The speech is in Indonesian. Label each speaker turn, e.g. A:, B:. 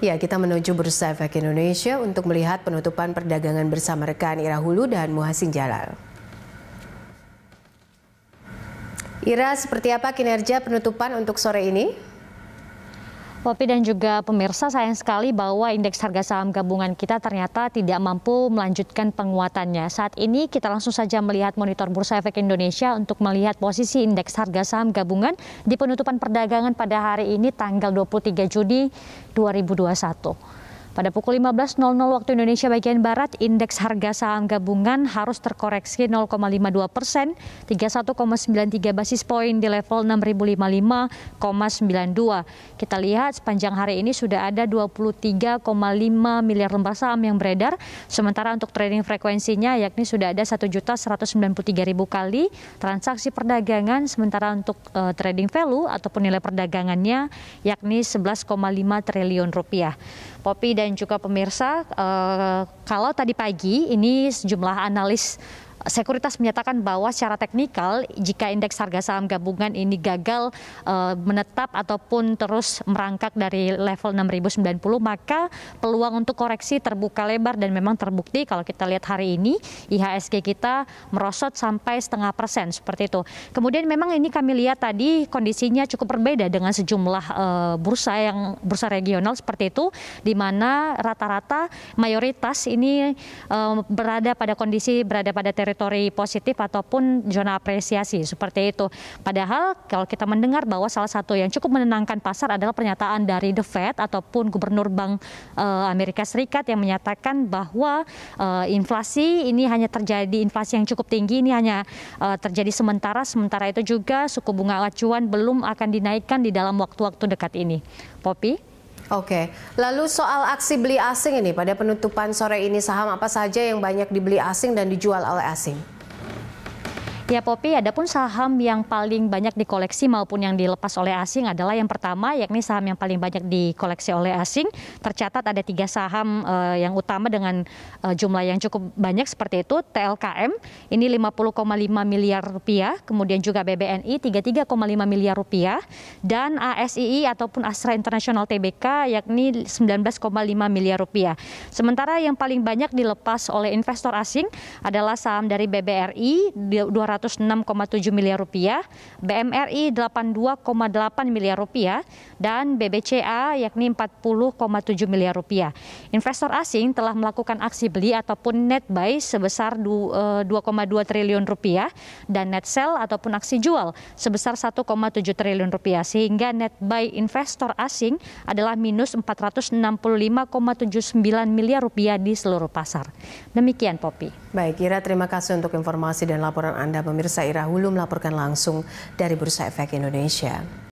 A: Ya, kita menuju Bursa Efek Indonesia untuk melihat penutupan perdagangan bersama rekan Ira Hulu dan Muhasin Jalal. Ira, seperti apa kinerja penutupan untuk sore ini? Popi dan juga pemirsa, sayang sekali bahwa indeks harga saham gabungan kita ternyata tidak mampu melanjutkan penguatannya. Saat ini kita langsung saja melihat monitor Bursa Efek Indonesia untuk melihat posisi indeks harga saham gabungan di penutupan perdagangan pada hari ini tanggal 23 Juni 2021. Pada pukul 15.00 waktu Indonesia bagian Barat, indeks harga saham gabungan harus terkoreksi 0,52 persen, 31,93 basis poin di level 6.055,92. Kita lihat sepanjang hari ini sudah ada 23,5 miliar lembar saham yang beredar, sementara untuk trading frekuensinya yakni sudah ada 1.193.000 kali transaksi perdagangan, sementara untuk uh, trading value ataupun nilai perdagangannya yakni 11,5 triliun rupiah. Popi dan juga pemirsa, uh, kalau tadi pagi ini sejumlah analis Sekuritas menyatakan bahwa secara teknikal jika indeks harga saham gabungan ini gagal uh, menetap ataupun terus merangkak dari level 6090 maka peluang untuk koreksi terbuka lebar dan memang terbukti kalau kita lihat hari ini IHSG kita merosot sampai setengah persen seperti itu. Kemudian memang ini kami lihat tadi kondisinya cukup berbeda dengan sejumlah uh, bursa yang bursa regional seperti itu di mana rata-rata mayoritas ini uh, berada pada kondisi berada pada teritori teritori positif ataupun zona apresiasi seperti itu. Padahal kalau kita mendengar bahwa salah satu yang cukup menenangkan pasar adalah pernyataan dari The Fed ataupun Gubernur Bank eh, Amerika Serikat yang menyatakan bahwa eh, inflasi ini hanya terjadi inflasi yang cukup tinggi ini hanya eh, terjadi sementara sementara itu juga suku bunga acuan belum akan dinaikkan di dalam waktu-waktu dekat ini. Popi. Oke, lalu soal aksi beli asing ini pada penutupan sore ini saham apa saja yang banyak dibeli asing dan dijual oleh asing? Ya Popi, adapun saham yang paling banyak dikoleksi maupun yang dilepas oleh asing adalah yang pertama yakni saham yang paling banyak dikoleksi oleh asing. Tercatat ada tiga saham uh, yang utama dengan uh, jumlah yang cukup banyak seperti itu TLKM ini 50,5 miliar rupiah, kemudian juga BBNI 33,5 miliar rupiah dan ASII ataupun Astra International TBK yakni 19,5 miliar rupiah. Sementara yang paling banyak dilepas oleh investor asing adalah saham dari BBRI 200 206,7 miliar rupiah, BMRI 82,8 miliar rupiah, dan BBCA yakni 40,7 miliar rupiah. Investor asing telah melakukan aksi beli ataupun net buy sebesar 2,2 eh, triliun rupiah dan net sell ataupun aksi jual sebesar 1,7 triliun rupiah sehingga net buy investor asing adalah minus 465,79 miliar rupiah di seluruh pasar. Demikian Poppy. Baik, Kira, terima kasih untuk informasi dan laporan Anda. Pemirsa Ira Hulu melaporkan langsung dari Bursa Efek Indonesia.